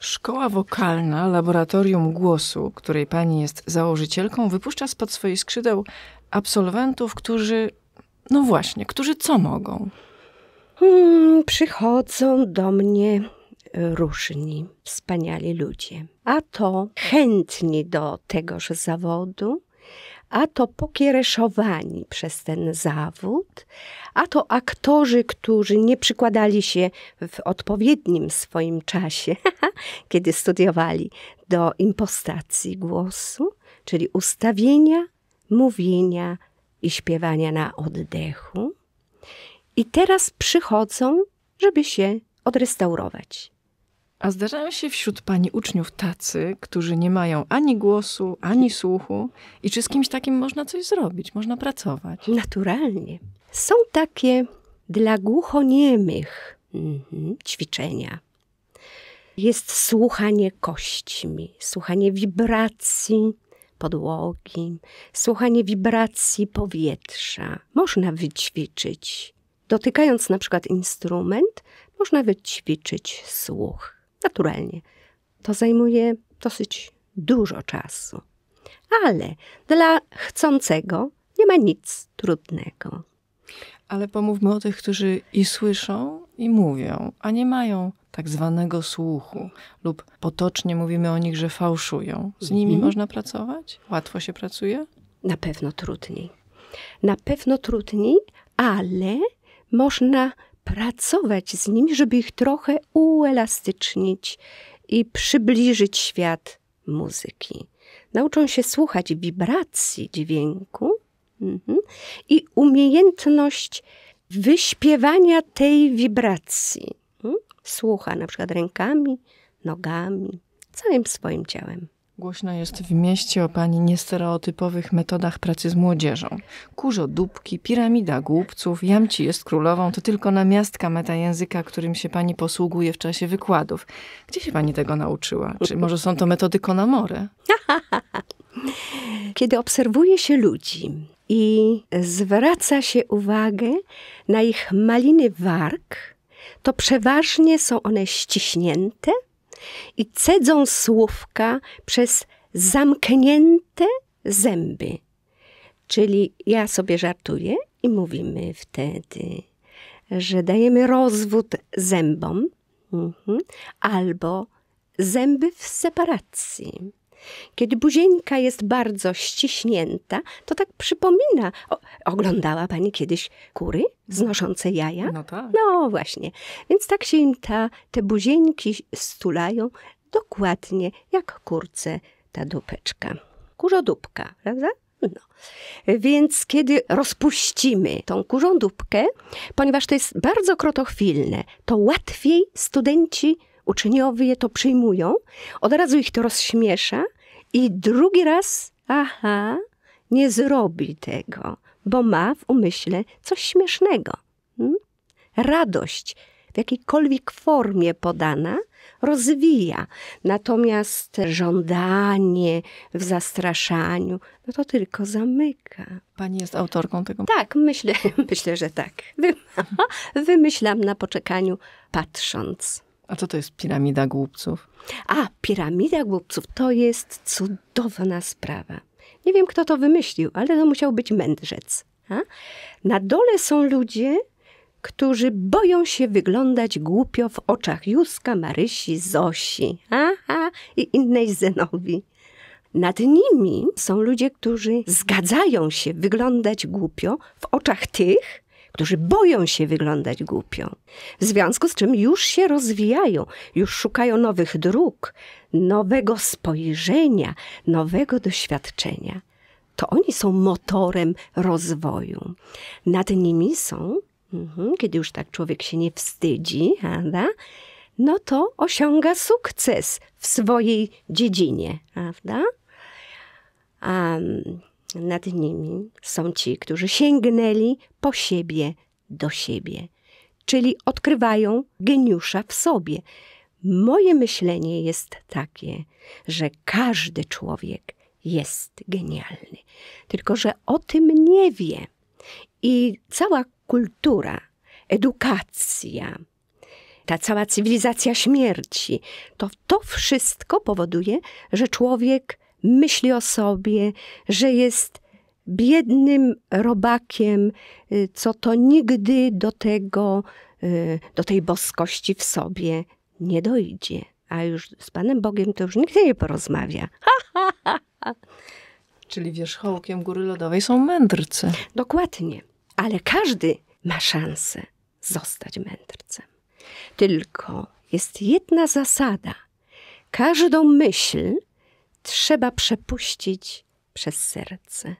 Szkoła Wokalna Laboratorium Głosu, której pani jest założycielką, wypuszcza spod swoich skrzydeł absolwentów, którzy, no właśnie, którzy co mogą? Hmm, przychodzą do mnie różni wspaniali ludzie, a to chętni do tegoż zawodu, a to pokiereszowani przez ten zawód, a to aktorzy, którzy nie przykładali się w odpowiednim swoim czasie, kiedy studiowali, do impostacji głosu, czyli ustawienia, mówienia i śpiewania na oddechu. I teraz przychodzą, żeby się odrestaurować. A zdarzają się wśród pani uczniów tacy, którzy nie mają ani głosu, ani słuchu, i czy z kimś takim można coś zrobić, można pracować? Naturalnie. Są takie dla głuchoniemych mhm, ćwiczenia. Jest słuchanie kośćmi, słuchanie wibracji podłogi, słuchanie wibracji powietrza. Można wyćwiczyć. Dotykając na przykład instrument, można wyćwiczyć słuch naturalnie. To zajmuje dosyć dużo czasu. Ale dla chcącego nie ma nic trudnego. Ale pomówmy o tych, którzy i słyszą, i mówią, a nie mają tak zwanego słuchu, lub potocznie mówimy o nich, że fałszują. Z nimi mhm. można pracować? Łatwo się pracuje? Na pewno trudniej. Na pewno trudniej, ale można pracować z nimi, żeby ich trochę uelastycznić i przybliżyć świat muzyki. Nauczą się słuchać wibracji dźwięku mhm, i umiejętność wyśpiewania tej wibracji. Mhm. Słucha na przykład rękami, nogami, całym swoim ciałem. Głośno jest w mieście o pani niestereotypowych metodach pracy z młodzieżą. Kurzo dupki, piramida głupców, jamci jest królową, to tylko namiastka metajęzyka, którym się pani posługuje w czasie wykładów. Gdzie się pani tego nauczyła? Czy może są to metody Konamore? Kiedy obserwuje się ludzi i zwraca się uwagę na ich maliny warg, to przeważnie są one ściśnięte – i cedzą słówka przez zamknięte zęby. Czyli ja sobie żartuję i mówimy wtedy, że dajemy rozwód zębom mhm. albo zęby w separacji. Kiedy buzieńka jest bardzo ściśnięta, to tak przypomina. O, oglądała pani kiedyś kury znoszące jaja? No tak. No właśnie. Więc tak się im ta, te buzieńki stulają dokładnie jak kurce ta dupeczka. Kurzodupka, prawda? No. Więc kiedy rozpuścimy tą kurzą dupkę, ponieważ to jest bardzo krotochwilne, to łatwiej studenci uczniowie to przyjmują, od razu ich to rozśmiesza i drugi raz, aha, nie zrobi tego, bo ma w umyśle coś śmiesznego. Hmm? Radość w jakiejkolwiek formie podana rozwija, natomiast żądanie w zastraszaniu, no to tylko zamyka. Pani jest autorką tego? Tak, myślę, myślę że tak. Wymyślam na poczekaniu, patrząc. A co to jest piramida głupców? A, piramida głupców to jest cudowna sprawa. Nie wiem, kto to wymyślił, ale to musiał być mędrzec. A? Na dole są ludzie, którzy boją się wyglądać głupio w oczach Józka, Marysi, Zosi aha, i innej Zenowi. Nad nimi są ludzie, którzy zgadzają się wyglądać głupio w oczach tych, którzy boją się wyglądać głupio. W związku z czym już się rozwijają, już szukają nowych dróg, nowego spojrzenia, nowego doświadczenia. To oni są motorem rozwoju. Nad nimi są, mhm, kiedy już tak człowiek się nie wstydzi, prawda? no to osiąga sukces w swojej dziedzinie, prawda? Um, nad nimi są ci, którzy sięgnęli po siebie do siebie, czyli odkrywają geniusza w sobie. Moje myślenie jest takie, że każdy człowiek jest genialny, tylko że o tym nie wie. I cała kultura, edukacja, ta cała cywilizacja śmierci, to to wszystko powoduje, że człowiek myśli o sobie, że jest biednym robakiem, y, co to nigdy do tego, y, do tej boskości w sobie nie dojdzie. A już z Panem Bogiem to już nigdy nie porozmawia. Czyli wierzchołkiem góry lodowej są mędrcy. Dokładnie. Ale każdy ma szansę zostać mędrcem. Tylko jest jedna zasada. Każdą myśl, trzeba przepuścić przez serce.